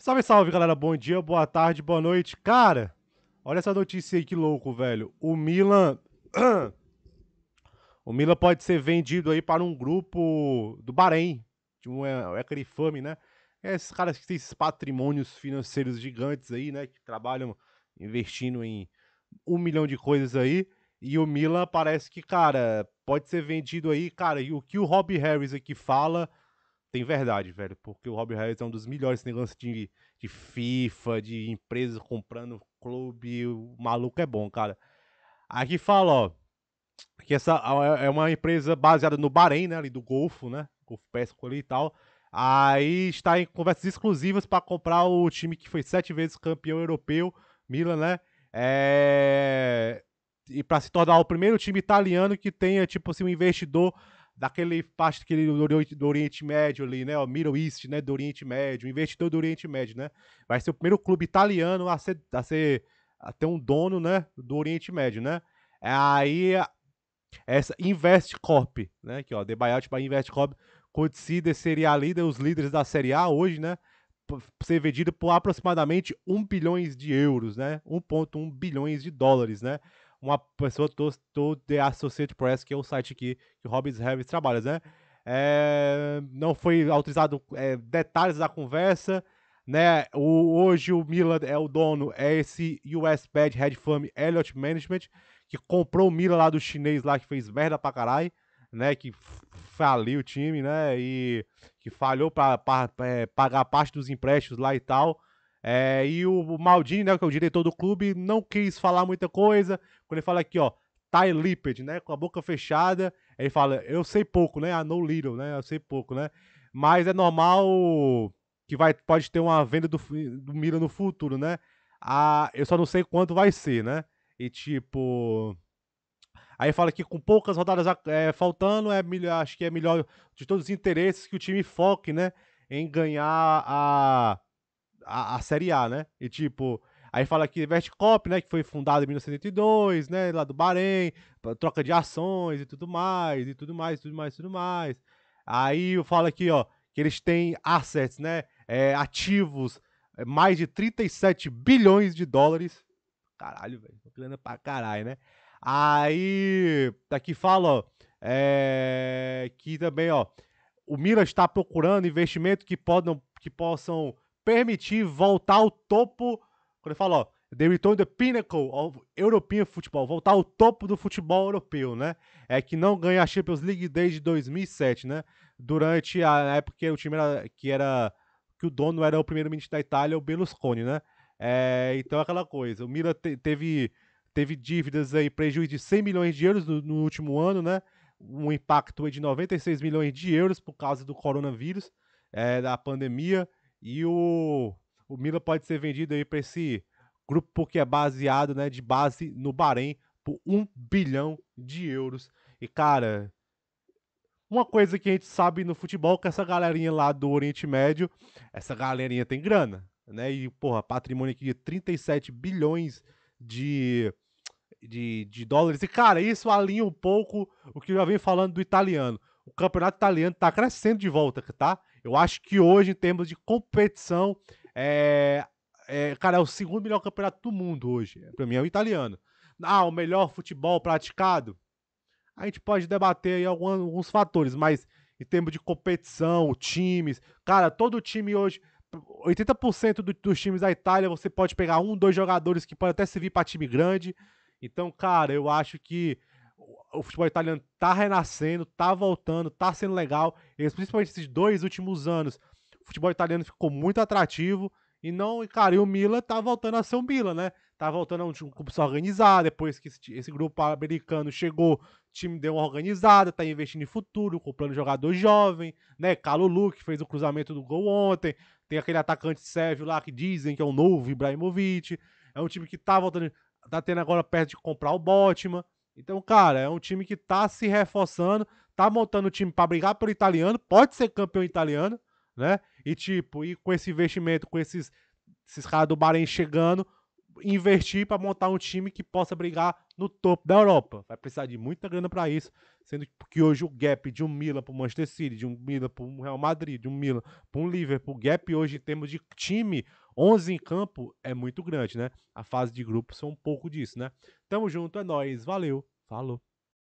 Salve, salve, galera. Bom dia, boa tarde, boa noite. Cara, olha essa notícia aí que louco, velho. O Milan. O Milan pode ser vendido aí para um grupo do Bahrein, de um é, é aquele fame, né? É esses caras que têm esses patrimônios financeiros gigantes aí, né? Que trabalham investindo em um milhão de coisas aí. E o Milan parece que, cara, pode ser vendido aí, cara. E o que o Rob Harris aqui fala tem verdade, velho. Porque o Rob Harris é um dos melhores negócios de, de FIFA, de empresa comprando clube. O maluco é bom, cara. Aqui fala, ó. Que essa é uma empresa baseada no Bahrein, né? Ali do Golfo, né? Golfo Pérsico ali e tal. Aí está em conversas exclusivas para comprar o time que foi sete vezes campeão europeu, Milan, né? É... E para se tornar o primeiro time italiano que tenha, tipo assim, um investidor daquele parte que do, do Oriente Médio ali, né? O Middle East, né? Do Oriente Médio, investidor do Oriente Médio, né? Vai ser o primeiro clube italiano a ser, a ser a ter um dono, né? Do Oriente Médio, né? Aí essa Invest Corp, né? que ó, The Buyout para Invest Corp, seria a líder, os líderes da Série A hoje, né? Ser vendido por aproximadamente 1 bilhões de euros, né? 1,1 bilhões de dólares, né? uma pessoa do, do The Associated Press, que é o site que, que o Robbins Harris trabalha, né? É, não foi autorizado é, detalhes da conversa, né? O, hoje o Milan é o dono, é esse US Bad Head Fund Elliott Management, que comprou o Milan lá do chinês lá, que fez merda pra caralho, né? Que faliu o time, né? E que falhou pra, pra, pra é, pagar parte dos empréstimos lá e tal. É, e o Maldini, né, que é o diretor do clube, não quis falar muita coisa. Quando ele fala aqui, ó, Ty tá Lipid, né, com a boca fechada, ele fala, eu sei pouco, né, a no little, né, eu sei pouco, né. Mas é normal que vai, pode ter uma venda do, do Milan no futuro, né. Ah, eu só não sei quanto vai ser, né. E tipo... Aí fala que com poucas rodadas é, faltando, é melhor, acho que é melhor de todos os interesses que o time foque, né, em ganhar a a, a Série A, né? E tipo, aí fala aqui Verticop, né? Que foi fundado em 1972, né? Lá do Bahrein, troca de ações e tudo mais, e tudo mais, tudo mais, tudo mais. Aí eu falo aqui, ó, que eles têm assets, né? É, ativos, é, mais de 37 bilhões de dólares. Caralho, velho, querendo pra caralho, né? Aí, daqui fala, ó, é, que também, ó, o Milan está procurando investimento que, podam, que possam permitir voltar ao topo. Quando ele fala, ó, The Return the Pinnacle of European Football, voltar ao topo do futebol europeu, né? É que não ganha a Champions League desde 2007, né? Durante a época que o time era que, era, que o dono era o primeiro-ministro da Itália, o Berlusconi, né? É, então é aquela coisa. O Milan te, teve teve dívidas aí, prejuízo de 100 milhões de euros no, no último ano, né? Um impacto de 96 milhões de euros por causa do coronavírus, é, da pandemia. E o, o Milan pode ser vendido aí para esse grupo que é baseado, né, de base no Bahrein por 1 bilhão de euros. E cara, uma coisa que a gente sabe no futebol que essa galerinha lá do Oriente Médio, essa galerinha tem grana, né? E porra, patrimônio aqui de 37 bilhões de de, de dólares. E cara, isso alinha um pouco o que eu já venho falando do italiano o campeonato italiano está crescendo de volta, tá? Eu acho que hoje, em termos de competição, é, é, cara, é o segundo melhor campeonato do mundo hoje. Para mim é o italiano. Ah, o melhor futebol praticado? A gente pode debater aí alguns, alguns fatores, mas em termos de competição, times. Cara, todo time hoje. 80% do, dos times da Itália você pode pegar um, dois jogadores que podem até servir para time grande. Então, cara, eu acho que o futebol italiano tá renascendo, tá voltando, tá sendo legal. principalmente esses dois últimos anos, o futebol italiano ficou muito atrativo. E não, cara, e o Milan tá voltando a ser um Milan, né? Tá voltando a um clube só organizado, depois que esse, grupo americano chegou, o time deu uma organizada, tá investindo em futuro, comprando jogador jovem, né? Calulu, que fez o cruzamento do gol ontem, tem aquele atacante sérvio lá que dizem que é o novo Ibrahimovic, é um time que tá voltando, tá tendo agora perto de comprar o Botman, então, cara, é um time que tá se reforçando, tá montando o time para brigar pelo italiano, pode ser campeão italiano, né? E tipo, e com esse investimento, com esses, esses caras do Bahrein chegando, investir para montar um time que possa brigar no topo da Europa. Vai precisar de muita grana para isso, sendo que hoje o gap de um Milan para o Manchester City, de um Milan para o Real Madrid, de um Milan para Liverpool, o gap hoje em termos de time, 11 em campo é muito grande, né? A fase de grupos são um pouco disso, né? Tamo junto, é nóis, valeu, falou.